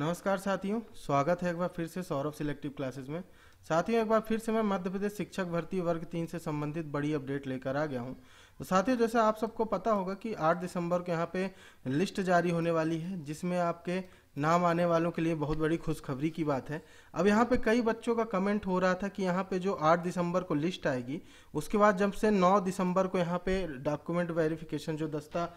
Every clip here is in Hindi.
नमस्कार साथियों स्वागत है एक बार फिर से सौरभ सिलेक्टिव क्लासेस में साथियों एक बार फिर से मैं मध्य प्रदेश शिक्षक भर्ती वर्ग तीन से संबंधित बड़ी अपडेट लेकर आ गया हूं तो साथियों जैसा आप सबको पता होगा कि 8 दिसंबर को यहाँ पे लिस्ट जारी होने वाली है जिसमें आपके नाम आने वालों के लिए बहुत बड़ी खुशखबरी की बात है अब यहाँ पे कई बच्चों का कमेंट हो रहा था कि यहाँ पे जो 8 दिसंबर को लिस्ट आएगी उसके बाद जब से 9 दिसंबर को यहाँ पे डॉक्यूमेंट वेरिफिकेशन जो दस्ता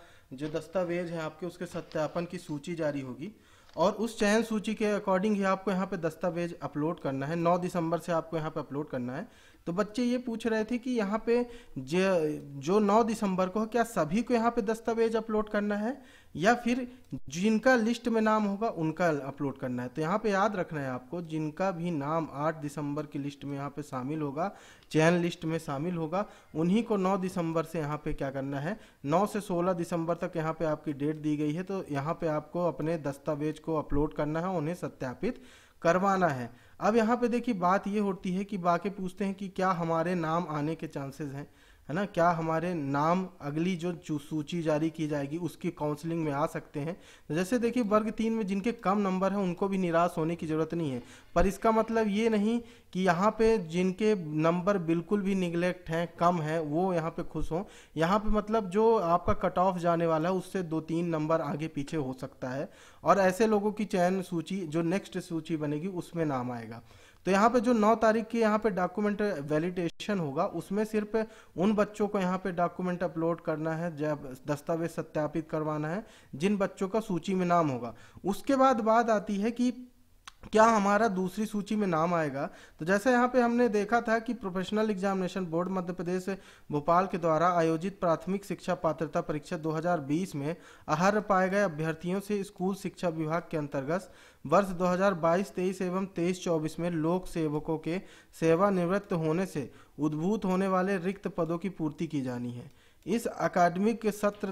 जो दस्तावेज है आपके उसके सत्यापन की सूची जारी होगी और उस चयन सूची के अकॉर्डिंग ही आपको यहाँ पे दस्तावेज अपलोड करना है 9 दिसंबर से आपको यहाँ पे अपलोड करना है तो बच्चे ये पूछ रहे थे कि यहाँ पे जो 9 दिसंबर को क्या सभी को यहाँ पे दस्तावेज अपलोड करना है या फिर जिनका लिस्ट में नाम होगा उनका अपलोड करना है तो यहाँ पे याद रखना है आपको जिनका भी नाम 8 दिसंबर की लिस्ट में यहाँ पे शामिल होगा चयन लिस्ट में शामिल होगा उन्हीं को 9 दिसंबर से यहाँ पे क्या करना है 9 से 16 दिसंबर तक यहाँ पे आपकी डेट दी गई है तो यहाँ पे आपको अपने दस्तावेज को अपलोड करना है उन्हें सत्यापित करवाना है अब यहाँ पे देखिए बात ये होती है कि बाकी पूछते हैं कि क्या हमारे नाम आने के चांसेज हैं है ना क्या हमारे नाम अगली जो सूची जारी की जाएगी उसकी काउंसलिंग में आ सकते हैं जैसे देखिए वर्ग तीन में जिनके कम नंबर हैं उनको भी निराश होने की ज़रूरत नहीं है पर इसका मतलब ये नहीं कि यहाँ पे जिनके नंबर बिल्कुल भी निगलेक्ट हैं कम हैं वो यहाँ पे खुश हों यहाँ पे मतलब जो आपका कट ऑफ जाने वाला है उससे दो तीन नंबर आगे पीछे हो सकता है और ऐसे लोगों की चयन सूची जो नेक्स्ट सूची बनेगी उसमें नाम आएगा तो यहाँ पे जो नौ तारीख की यहाँ पे डॉक्यूमेंट वैलिडेशन होगा उसमें सिर्फ उन बच्चों को यहाँ पे डॉक्यूमेंट अपलोड करना है जब दस्तावेज सत्यापित करवाना है जिन बच्चों का सूची में नाम होगा उसके बाद बात आती है कि क्या हमारा दूसरी सूची में नाम आएगा तो जैसे यहाँ पे हमने देखा था कि professional examination board Madhya Pradesh Bhopal के द्वारा आयोजित प्राथमिक शिक्षा पात्रता परीक्षा 2020 में अहर पाए गए अभ्यर्थियों से स्कूल शिक्षा विभाग के अंतर्गत वर्ष 2022-23 एवं 23-24 में लोक सेवकों के सेवानिवृत्त होने से उद्भूत होने वाले रिक्त पदों की पूर्ति की जानी है इस अकादमिक सत्र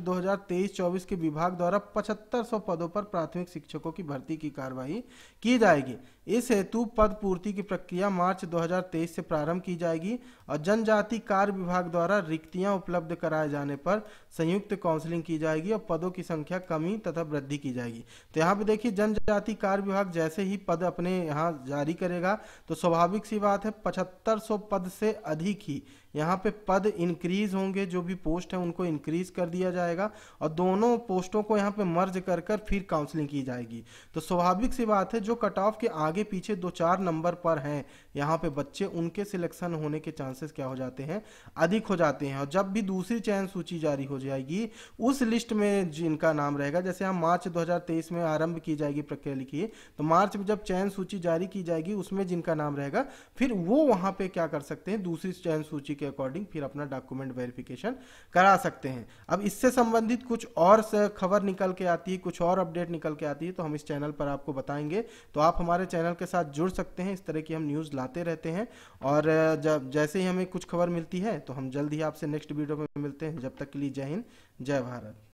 2023-24 के विभाग द्वारा 7500 पदों पर प्राथमिक शिक्षकों की भर्ती की कार्यवाही की जाएगी इस हेतु पद पूर्ति की प्रक्रिया मार्च 2023 से प्रारंभ की जाएगी और जनजाति कार्य विभाग द्वारा रिक्तियां उपलब्ध कराए जाने पर संयुक्त काउंसलिंग की जाएगी और पदों की संख्या कमी तथा वृद्धि की जाएगी तो यहाँ पे देखिए जनजाति कार्य आयकर विभाग जैसे ही पद अपने यहाँ जारी करेगा तो स्वाभाविक सी बात है पचहत्तर सौ पद से अधिक ही यहाँ पे पद इंक्रीज होंगे जो भी पोस्ट है उनको इंक्रीज कर दिया जाएगा और दोनों पोस्टों को यहाँ पे मर्ज कर कर फिर काउंसलिंग की जाएगी तो स्वाभाविक सी बात है जो कट ऑफ के आगे पीछे दो चार नंबर पर हैं यहाँ पे बच्चे उनके सिलेक्शन होने के चांसेस क्या हो जाते हैं अधिक हो जाते हैं और जब भी दूसरी चयन सूची जारी हो जाएगी उस लिस्ट में जिनका नाम रहेगा जैसे हम मार्च दो में आरंभ की जाएगी प्रक्रिया लिखी तो मार्च में जब चयन सूची जारी की जाएगी उसमें जिनका नाम रहेगा फिर वो वहां पे क्या कर सकते हैं दूसरी चयन सूची के अकॉर्डिंग फिर अपना डॉक्यूमेंट वेरिफिकेशन करा सकते हैं अब इससे संबंधित कुछ और खबर निकल के आती है कुछ और अपडेट निकल के आती है तो हम इस चैनल पर आपको बताएंगे तो आप हमारे चैनल के साथ जुड़ सकते हैं इस तरह की हम न्यूज़ लाते रहते हैं और जब जैसे ही हमें कुछ खबर मिलती है तो हम जल्द ही आपसे नेक्स्ट वीडियो में मिलते हैं जब तक के लिए जय हिंद जय भारत